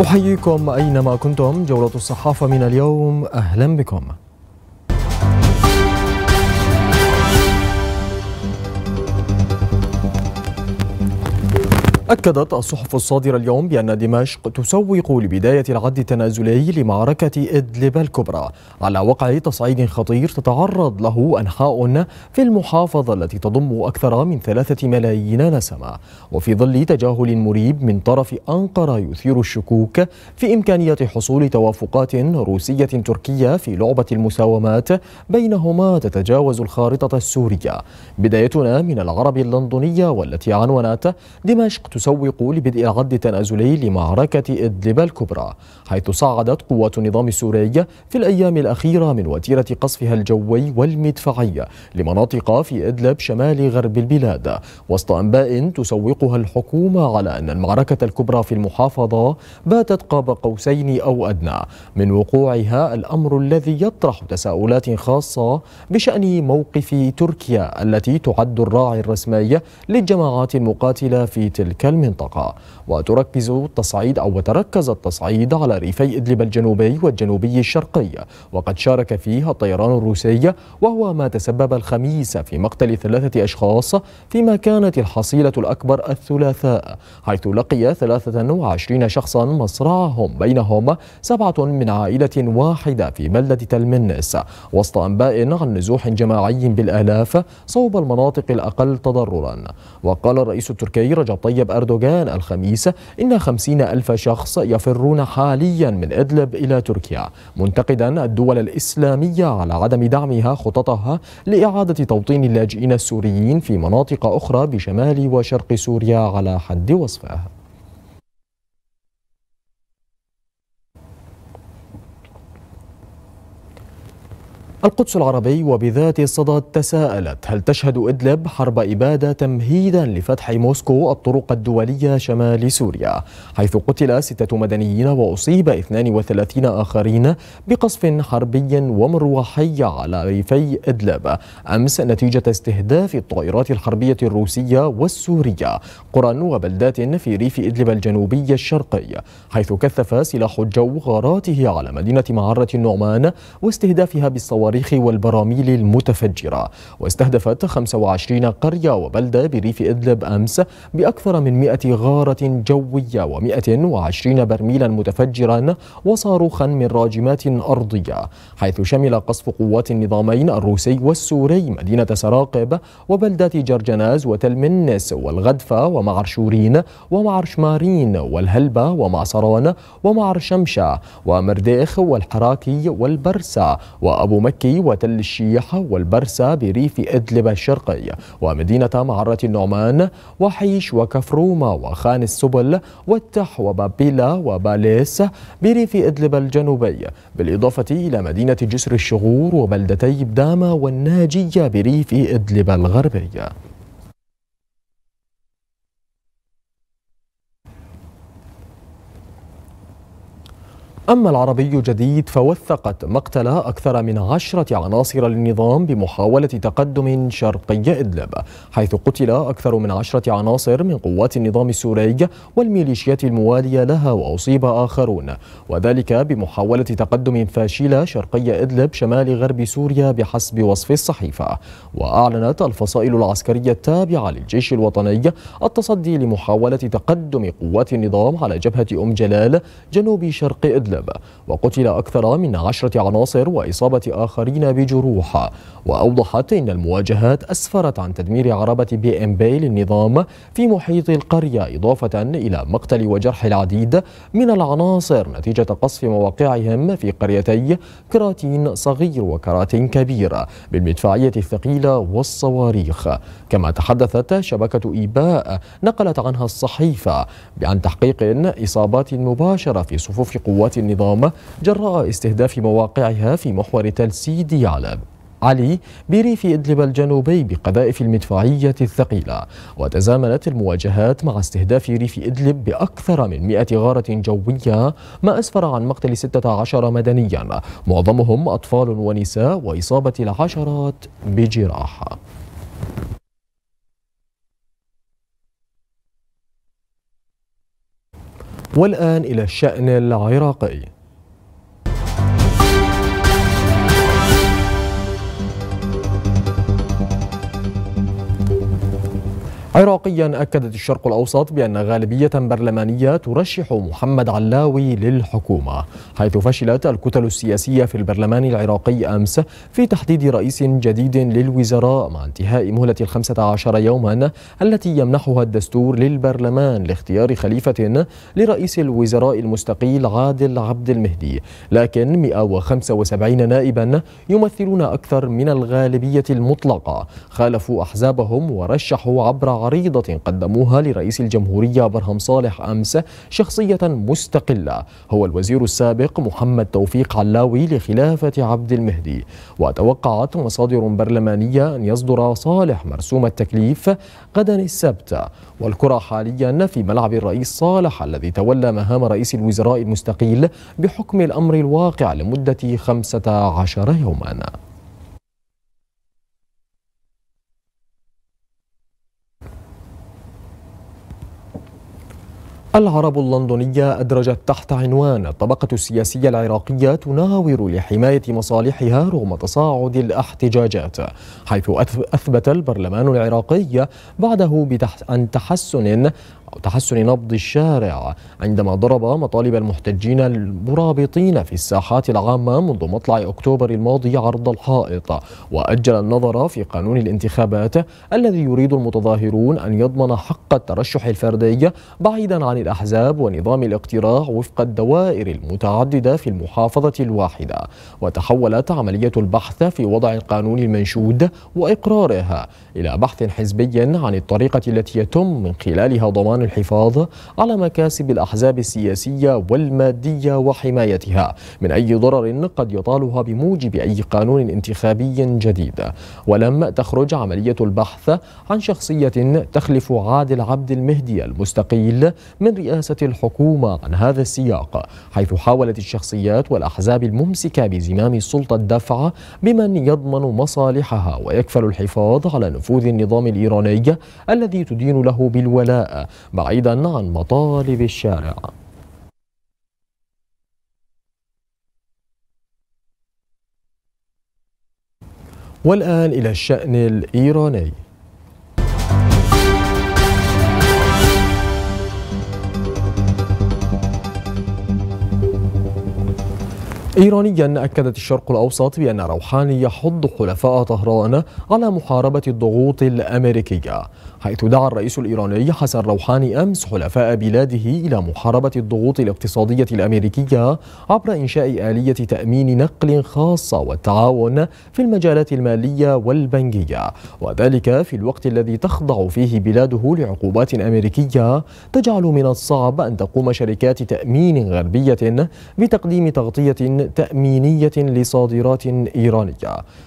أحييكم أينما كنتم جولة الصحافة من اليوم أهلا بكم أكدت الصحف الصادرة اليوم بأن دمشق تسوق لبداية العد التنازلي لمعركة إدلب الكبرى على وقع تصعيد خطير تتعرض له أنحاء في المحافظة التي تضم أكثر من ثلاثة ملايين نسمة وفي ظل تجاهل مريب من طرف أنقرة يثير الشكوك في إمكانية حصول توافقات روسية تركية في لعبة المساومات بينهما تتجاوز الخارطة السورية بدايتنا من العرب اللندنية والتي عنونت دمشق تسوق لبدء غد تنازلي لمعركة إدلب الكبرى حيث صعدت قوات النظام السوري في الأيام الأخيرة من وتيرة قصفها الجوي والمدفعي لمناطق في إدلب شمال غرب البلاد وسط أنباء تسوقها الحكومة على أن المعركة الكبرى في المحافظة باتت قاب قوسين أو أدنى من وقوعها الأمر الذي يطرح تساؤلات خاصة بشأن موقف تركيا التي تعد الراعي الرسمي للجماعات المقاتلة في تلك المنطقة وتركز التصعيد أو تركز التصعيد على ريفي إدلب الجنوبي والجنوبي الشرقي وقد شارك فيها الطيران الروسي وهو ما تسبب الخميس في مقتل ثلاثة أشخاص فيما كانت الحصيلة الأكبر الثلاثاء حيث لقي 23 شخصا مصرعهم بينهم سبعة من عائلة واحدة في بلدة تلمنس وسط أنباء عن نزوح جماعي بالآلاف صوب المناطق الأقل تضررا وقال الرئيس التركي رجب طيب أردوغان الخميس إن خمسين ألف شخص يفرون حاليا من إدلب إلى تركيا منتقدا الدول الإسلامية على عدم دعمها خططها لإعادة توطين اللاجئين السوريين في مناطق أخرى بشمال وشرق سوريا على حد وصفه القدس العربي وبذات الصدى تساءلت هل تشهد إدلب حرب إبادة تمهيدا لفتح موسكو الطرق الدولية شمال سوريا حيث قتل ستة مدنيين وأصيب 32 آخرين بقصف حربي ومروحي على ريفي إدلب أمس نتيجة استهداف الطائرات الحربية الروسية والسورية قرى وبلدات في ريف إدلب الجنوبي الشرقي حيث كثف سلاح الجو غاراته على مدينة معرة النعمان واستهدافها بالصواريخ الصواريخ والبراميل المتفجرة واستهدفت 25 قرية وبلدة بريف إدلب أمس بأكثر من 100 غارة جوية و120 برميلا متفجرا وصاروخا من راجمات أرضية حيث شمل قصف قوات النظامين الروسي والسوري مدينة سراقب وبلدات جرجناز وتلمنس والغدفة ومعرشورين ومعرشمارين والهلبة ومعصران ومعرشمشة ومرديخ والحراكي والبرسة وأبو مكة التركي وتل الشيح والبرسة بريف إدلب الشرقي ومدينة معرة النعمان وحيش وكفرومة وخان السبل والتح وبابيلا وباليس بريف إدلب الجنوبي بالإضافة إلى مدينة جسر الشغور وبلدتي بدامة والناجية بريف إدلب الغربي أما العربي جديد فوثقت مقتل أكثر من عشرة عناصر للنظام بمحاولة تقدم شرقي إدلب حيث قتل أكثر من عشرة عناصر من قوات النظام السوري والميليشيات الموالية لها وأصيب آخرون وذلك بمحاولة تقدم فاشلة شرقي إدلب شمال غرب سوريا بحسب وصف الصحيفة وأعلنت الفصائل العسكرية التابعة للجيش الوطني التصدي لمحاولة تقدم قوات النظام على جبهة أم جلال جنوب شرق إدلب الإدلب وقتل أكثر من عشرة عناصر وإصابة آخرين بجروح وأوضحت إن المواجهات أسفرت عن تدمير عربة بي إم بي للنظام في محيط القرية إضافة إلى مقتل وجرح العديد من العناصر نتيجة قصف مواقعهم في قريتي كراتين صغير وكراتين كبير بالمدفعية الثقيلة والصواريخ كما تحدثت شبكة إيباء نقلت عنها الصحيفة عن تحقيق إصابات مباشرة في صفوف قوات النظام جراء استهداف مواقعها في محور تلسيد يعلب علي بريف إدلب الجنوبي بقذائف المدفعية الثقيلة وتزامنت المواجهات مع استهداف ريف إدلب بأكثر من 100 غارة جوية ما أسفر عن مقتل 16 مدنيا معظمهم أطفال ونساء وإصابة العشرات بجراحة والآن إلى الشأن العراقي عراقيا أكدت الشرق الأوسط بأن غالبية برلمانية ترشح محمد علاوي للحكومة حيث فشلت الكتل السياسية في البرلمان العراقي أمس في تحديد رئيس جديد للوزراء مع انتهاء مهلة الخمسة عشر يوما التي يمنحها الدستور للبرلمان لاختيار خليفة لرئيس الوزراء المستقيل عادل عبد المهدي لكن 175 نائبا يمثلون أكثر من الغالبية المطلقة خالفوا أحزابهم ورشحوا عبر عريضة قدموها لرئيس الجمهورية برهم صالح أمس شخصية مستقلة هو الوزير السابق محمد توفيق علاوي لخلافة عبد المهدي وتوقعت مصادر برلمانية أن يصدر صالح مرسوم التكليف غدا السبت والكرة حاليا في ملعب الرئيس صالح الذي تولى مهام رئيس الوزراء المستقيل بحكم الأمر الواقع لمدة 15 يوماً العرب اللندنية أدرجت تحت عنوان الطبقة السياسية العراقية تناور لحماية مصالحها رغم تصاعد الاحتجاجات حيث أثبت البرلمان العراقي بعده عن تحسن أو تحسن نبض الشارع عندما ضرب مطالب المحتجين المرابطين في الساحات العامة منذ مطلع أكتوبر الماضي عرض الحائط وأجل النظر في قانون الانتخابات الذي يريد المتظاهرون أن يضمن حق الترشح الفردي بعيدا عن الأحزاب ونظام الاقتراع وفق الدوائر المتعددة في المحافظة الواحدة وتحولت عملية البحث في وضع القانون المنشود وإقراره إلى بحث حزبي عن الطريقة التي يتم من خلالها ضمان الحفاظ على مكاسب الأحزاب السياسية والمادية وحمايتها من أي ضرر قد يطالها بموجب أي قانون انتخابي جديد ولم تخرج عملية البحث عن شخصية تخلف عادل عبد المهدي المستقيل من رئاسة الحكومة عن هذا السياق حيث حاولت الشخصيات والأحزاب الممسكة بزمام السلطة الدفع بمن يضمن مصالحها ويكفل الحفاظ على نفوذ النظام الإيراني الذي تدين له بالولاء بعيدا عن مطالب الشارع والآن إلى الشأن الإيراني إيرانيا أكدت الشرق الأوسط بأن روحاني يحض حلفاء طهران على محاربة الضغوط الأمريكية حيث دعا الرئيس الإيراني حسن روحاني أمس حلفاء بلاده إلى محاربة الضغوط الاقتصادية الأمريكية عبر إنشاء آلية تأمين نقل خاصة والتعاون في المجالات المالية والبنكية وذلك في الوقت الذي تخضع فيه بلاده لعقوبات أمريكية تجعل من الصعب أن تقوم شركات تأمين غربية بتقديم تغطية تأمينية لصادرات إيرانية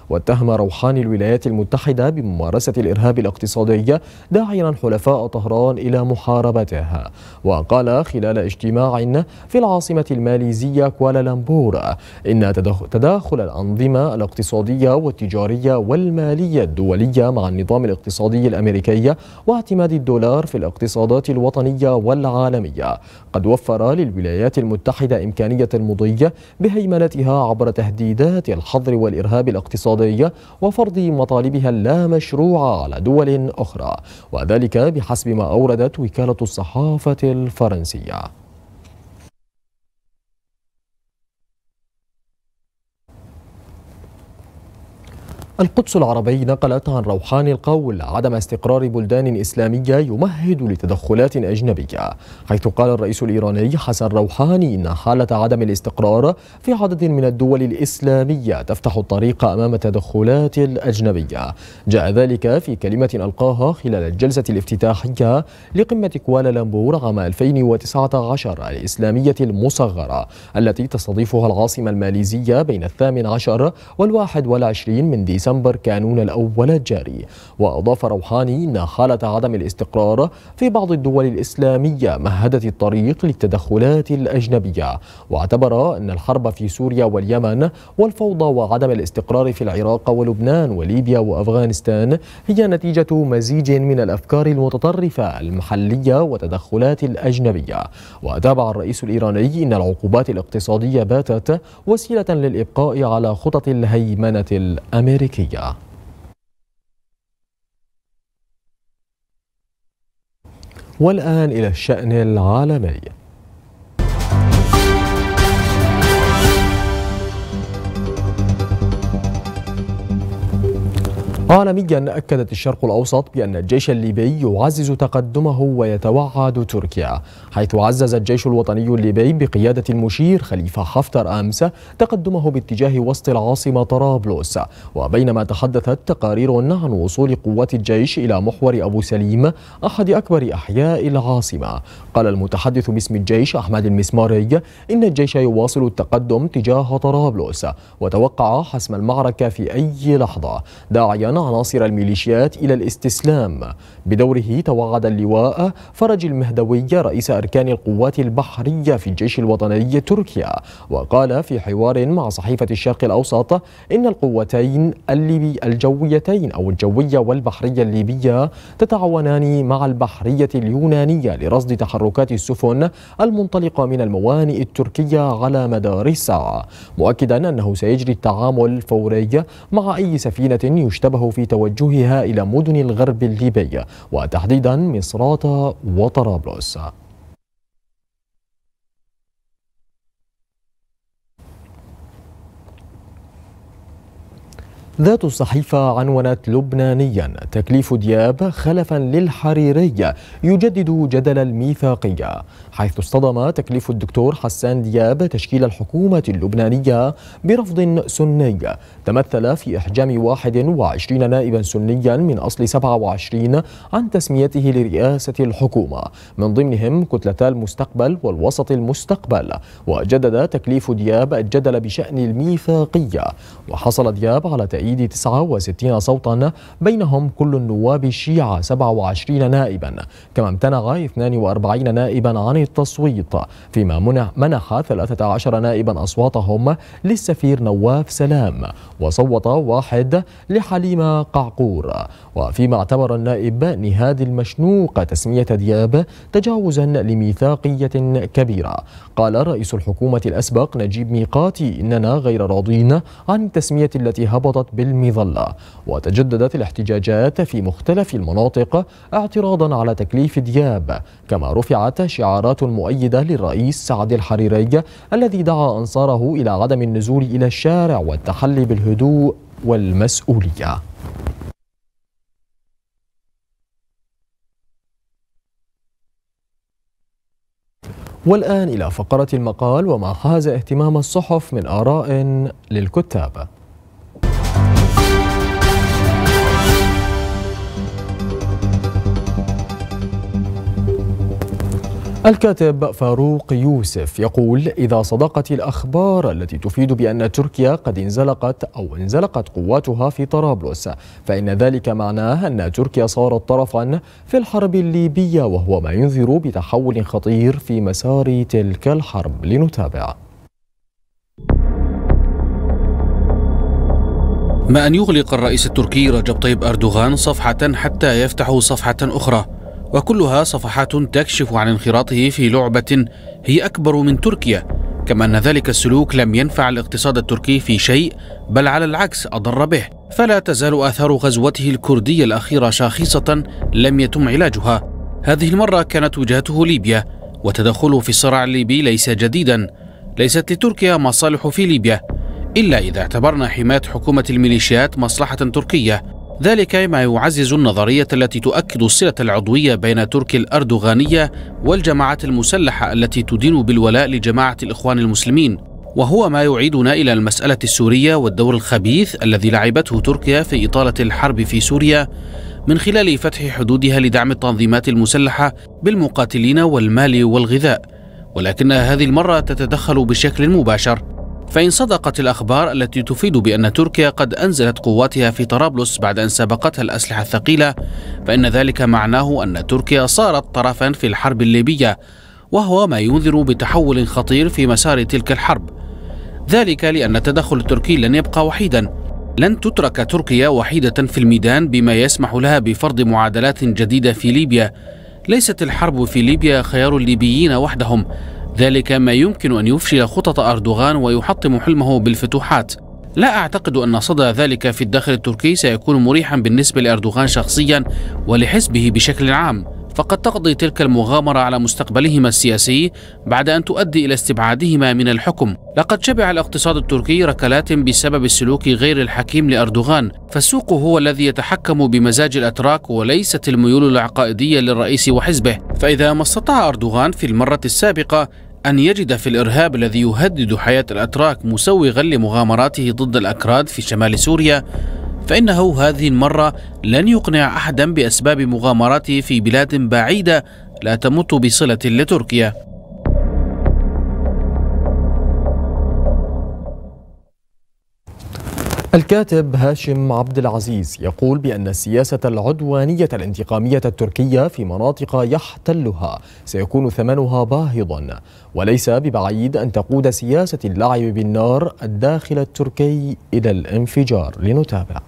واتهم روحاني الولايات المتحدة بممارسة الإرهاب الاقتصادي داعيا حلفاء طهران إلى محاربتها وقال خلال اجتماع في العاصمة الماليزية كوالالمبور إن تداخل الأنظمة الاقتصادية والتجارية والمالية الدولية مع النظام الاقتصادي الأمريكي واعتماد الدولار في الاقتصادات الوطنية والعالمية قد وفر للولايات المتحدة إمكانية المضي بهيمنة هيمنتها عبر تهديدات الحظر والإرهاب الاقتصادي وفرض مطالبها اللامشروعة على دول أخرى وذلك بحسب ما أوردت وكالة الصحافة الفرنسية القدس العربي نقلت عن روحان القول عدم استقرار بلدان إسلامية يمهد لتدخلات أجنبية حيث قال الرئيس الإيراني حسن روحاني إن حالة عدم الاستقرار في عدد من الدول الإسلامية تفتح الطريق أمام تدخلات الأجنبية جاء ذلك في كلمة ألقاها خلال الجلسة الافتتاحية لقمة كوالالمبور عام 2019 الإسلامية المصغرة التي تستضيفها العاصمة الماليزية بين الثامن عشر والواحد والعشرين من ديسمبر ديسمبر كانون الأول الجاري وأضاف روحاني أن حالة عدم الاستقرار في بعض الدول الإسلامية مهدت الطريق للتدخلات الأجنبية واعتبر أن الحرب في سوريا واليمن والفوضى وعدم الاستقرار في العراق ولبنان وليبيا وأفغانستان هي نتيجة مزيج من الأفكار المتطرفة المحلية وتدخلات الأجنبية وتابع الرئيس الإيراني أن العقوبات الاقتصادية باتت وسيلة للإبقاء على خطط الهيمنة الأمريكية الأمريكية والآن إلى الشأن العالمي عالميا أكدت الشرق الأوسط بأن الجيش الليبي يعزز تقدمه ويتوعد تركيا حيث عزز الجيش الوطني الليبي بقيادة المشير خليفة حفتر أمس تقدمه باتجاه وسط العاصمة طرابلس وبينما تحدثت تقارير عن وصول قوات الجيش إلى محور أبو سليم أحد أكبر أحياء العاصمة قال المتحدث باسم الجيش أحمد المسماري إن الجيش يواصل التقدم تجاه طرابلس وتوقع حسم المعركة في أي لحظة داعيا عناصر الميليشيات إلى الاستسلام بدوره توعد اللواء فرج المهدوي رئيس أركان القوات البحرية في الجيش الوطني التركي وقال في حوار مع صحيفة الشرق الأوسط إن القوتين الليبي الجويتين أو الجوية والبحرية الليبية تتعاونان مع البحرية اليونانية لرصد تحركات السفن المنطلقة من الموانئ التركية على مدار الساعة مؤكدا أنه سيجري التعامل الفوري مع أي سفينة يشتبه في توجهها إلى مدن الغرب الليبي وتحديدا مصراتة وطرابلس ذات الصحيفة عنونت لبنانيا تكليف دياب خلفا للحريري يجدد جدل الميثاقية حيث اصطدم تكليف الدكتور حسان دياب تشكيل الحكومة اللبنانية برفض سني تمثل في إحجام 21 نائبا سنيا من أصل 27 عن تسميته لرئاسة الحكومة من ضمنهم كتلتا المستقبل والوسط المستقبل وجدد تكليف دياب الجدل بشأن الميثاقية وحصل دياب على تأييد الصعيد 69 صوتا بينهم كل النواب الشيعة 27 نائبا كما امتنع 42 نائبا عن التصويت فيما منح 13 نائبا أصواتهم للسفير نواف سلام وصوت واحد لحليمة قعقور وفيما اعتبر النائب نهاد المشنوق تسمية دياب تجاوزا لميثاقية كبيرة قال رئيس الحكومة الأسبق نجيب ميقاتي إننا غير راضين عن التسمية التي هبطت بالمظلة وتجددت الاحتجاجات في مختلف المناطق اعتراضا على تكليف دياب كما رفعت شعارات مؤيدة للرئيس سعد الحريري الذي دعا أنصاره إلى عدم النزول إلى الشارع والتحلي بالهدوء والمسؤولية والآن إلى فقرة المقال وما حاز اهتمام الصحف من آراء للكتاب الكاتب فاروق يوسف يقول إذا صدقت الأخبار التي تفيد بأن تركيا قد انزلقت أو انزلقت قواتها في طرابلس فإن ذلك معناه أن تركيا صارت طرفا في الحرب الليبية وهو ما ينذر بتحول خطير في مسار تلك الحرب لنتابع ما أن يغلق الرئيس التركي رجب طيب أردوغان صفحة حتى يفتح صفحة أخرى وكلها صفحات تكشف عن انخراطه في لعبة هي أكبر من تركيا كما أن ذلك السلوك لم ينفع الاقتصاد التركي في شيء بل على العكس أضر به فلا تزال آثار غزوته الكردية الأخيرة شاخصة لم يتم علاجها هذه المرة كانت وجهته ليبيا وتدخله في الصراع الليبي ليس جديدا ليست لتركيا مصالح في ليبيا إلا إذا اعتبرنا حماية حكومة الميليشيات مصلحة تركية ذلك ما يعزز النظرية التي تؤكد الصلة العضوية بين تركيا الأردوغانية والجماعات المسلحة التي تدين بالولاء لجماعة الإخوان المسلمين وهو ما يعيدنا إلى المسألة السورية والدور الخبيث الذي لعبته تركيا في إطالة الحرب في سوريا من خلال فتح حدودها لدعم التنظيمات المسلحة بالمقاتلين والمال والغذاء ولكن هذه المرة تتدخل بشكل مباشر فإن صدقت الأخبار التي تفيد بأن تركيا قد أنزلت قواتها في طرابلس بعد أن سبقتها الأسلحة الثقيلة فإن ذلك معناه أن تركيا صارت طرفا في الحرب الليبية وهو ما ينذر بتحول خطير في مسار تلك الحرب ذلك لأن التدخل التركي لن يبقى وحيدا لن تترك تركيا وحيدة في الميدان بما يسمح لها بفرض معادلات جديدة في ليبيا ليست الحرب في ليبيا خيار الليبيين وحدهم ذلك ما يمكن أن يفشل خطط أردوغان ويحطم حلمه بالفتوحات لا أعتقد أن صدى ذلك في الداخل التركي سيكون مريحا بالنسبة لأردوغان شخصيا ولحزبه بشكل عام فقد تقضي تلك المغامرة على مستقبلهما السياسي بعد أن تؤدي إلى استبعادهما من الحكم لقد شبع الاقتصاد التركي ركلات بسبب السلوك غير الحكيم لأردوغان فالسوق هو الذي يتحكم بمزاج الأتراك وليست الميول العقائدية للرئيس وحزبه فإذا ما استطاع أردوغان في المرة السابقة أن يجد في الإرهاب الذي يهدد حياة الأتراك مسوغا لمغامراته ضد الأكراد في شمال سوريا فإنه هذه المرة لن يقنع أحدا بأسباب مغامراته في بلاد بعيدة لا تمت بصلة لتركيا الكاتب هاشم عبد العزيز يقول بأن السياسة العدوانية الانتقامية التركية في مناطق يحتلها سيكون ثمنها باهظا وليس ببعيد أن تقود سياسة اللعب بالنار الداخل التركي إلى الانفجار لنتابع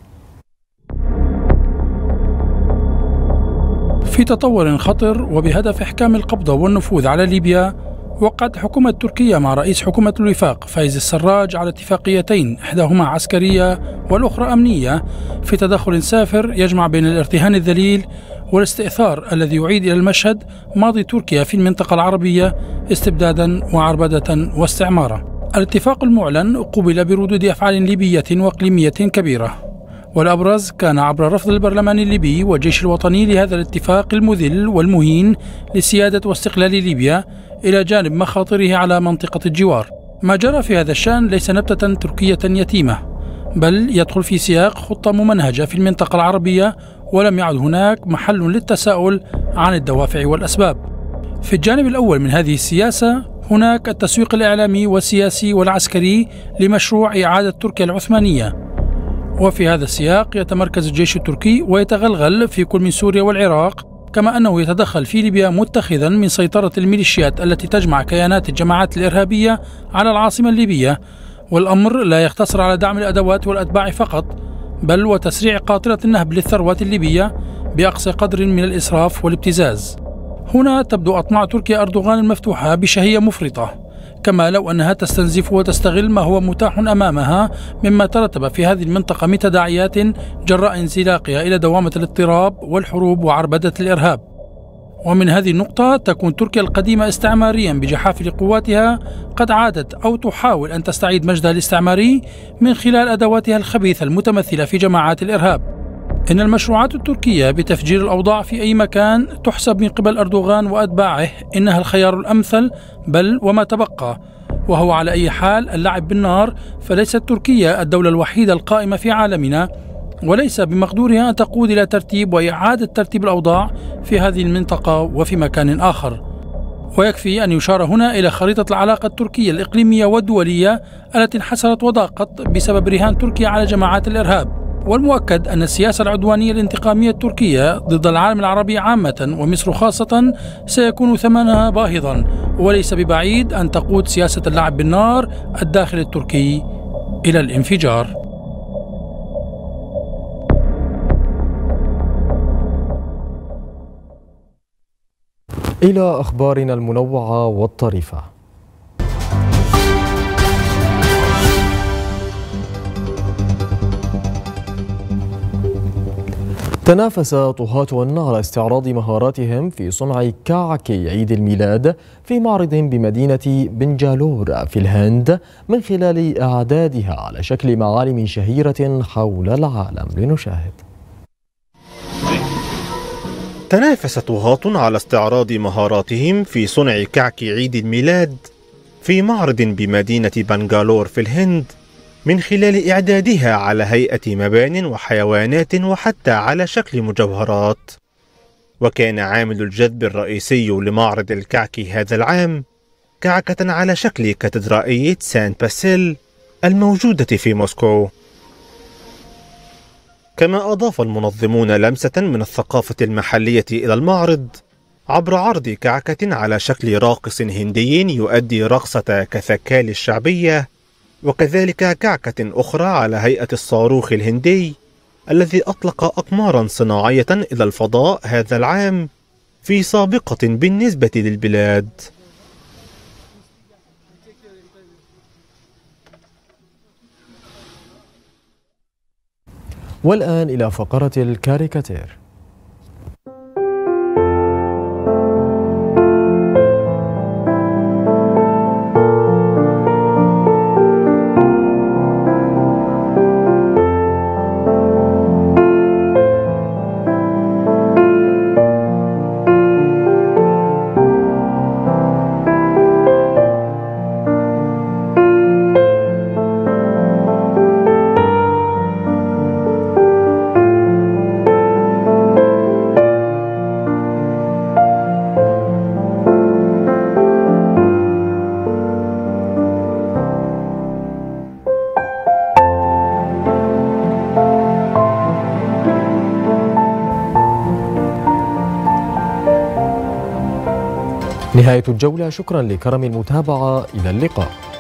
في تطور خطر وبهدف إحكام القبضة والنفوذ على ليبيا وقعت الحكومة التركية مع رئيس حكومة الوفاق فايز السراج على اتفاقيتين إحداهما عسكرية والأخرى أمنية في تدخل سافر يجمع بين الارتهان الذليل والاستئثار الذي يعيد إلى المشهد ماضي تركيا في المنطقة العربية استبدادا وعربدة واستعمارا الاتفاق المعلن قبل بردود أفعال ليبية وإقليمية كبيرة والأبرز كان عبر رفض البرلمان الليبي والجيش الوطني لهذا الاتفاق المذل والمهين لسيادة واستقلال ليبيا إلى جانب مخاطره على منطقة الجوار ما جرى في هذا الشأن ليس نبتة تركية يتيمة بل يدخل في سياق خطة ممنهجة في المنطقة العربية ولم يعد هناك محل للتساؤل عن الدوافع والأسباب في الجانب الأول من هذه السياسة هناك التسويق الإعلامي والسياسي والعسكري لمشروع إعادة تركيا العثمانية وفي هذا السياق يتمركز الجيش التركي ويتغلغل في كل من سوريا والعراق كما أنه يتدخل في ليبيا متخذا من سيطرة الميليشيات التي تجمع كيانات الجماعات الإرهابية على العاصمة الليبية والأمر لا يقتصر على دعم الأدوات والأتباع فقط بل وتسريع قاطرة النهب للثروة الليبية بأقصى قدر من الإسراف والابتزاز هنا تبدو أطماع تركيا أردوغان المفتوحة بشهية مفرطة كما لو أنها تستنزف وتستغل ما هو متاح أمامها مما ترتب في هذه المنطقة من تداعيات جراء انزلاقها إلى دوامة الاضطراب والحروب وعربدة الإرهاب ومن هذه النقطة تكون تركيا القديمة استعماريا بجحافل قواتها قد عادت أو تحاول أن تستعيد مجدها الاستعماري من خلال أدواتها الخبيثة المتمثلة في جماعات الإرهاب إن المشروعات التركية بتفجير الأوضاع في أي مكان تحسب من قبل أردوغان وأتباعه إنها الخيار الأمثل بل وما تبقى وهو على أي حال اللعب بالنار فليست تركيا الدولة الوحيدة القائمة في عالمنا وليس بمقدورها أن تقود إلى ترتيب وإعادة ترتيب الأوضاع في هذه المنطقة وفي مكان آخر ويكفي أن يشار هنا إلى خريطة العلاقة التركية الإقليمية والدولية التي انحسرت وضاقت بسبب رهان تركيا على جماعات الإرهاب والمؤكد أن السياسة العدوانية الانتقامية التركية ضد العالم العربي عامة ومصر خاصة سيكون ثمنها باهظا وليس ببعيد أن تقود سياسة اللعب بالنار الداخل التركي إلى الانفجار إلى أخبارنا المنوعة والطريفة تنافس طهاة على استعراض مهاراتهم في صنع كعك عيد الميلاد في معرض بمدينة بنجالور في الهند من خلال إعدادها على شكل معالم شهيرة حول العالم لنشاهد تنافس طهاة على استعراض مهاراتهم في صنع كعك عيد الميلاد في معرض بمدينة بنجالور في الهند من خلال إعدادها على هيئة مبان وحيوانات وحتى على شكل مجوهرات وكان عامل الجذب الرئيسي لمعرض الكعك هذا العام كعكة على شكل كاتدرائية سان باسيل الموجودة في موسكو كما أضاف المنظمون لمسة من الثقافة المحلية إلى المعرض عبر عرض كعكة على شكل راقص هندي يؤدي رقصة كثكال الشعبية وكذلك كعكة أخرى على هيئة الصاروخ الهندي الذي أطلق أقمارا صناعية إلى الفضاء هذا العام في سابقة بالنسبة للبلاد والآن إلى فقرة الكاريكاتير نهاية الجولة شكرا لكرم المتابعة إلى اللقاء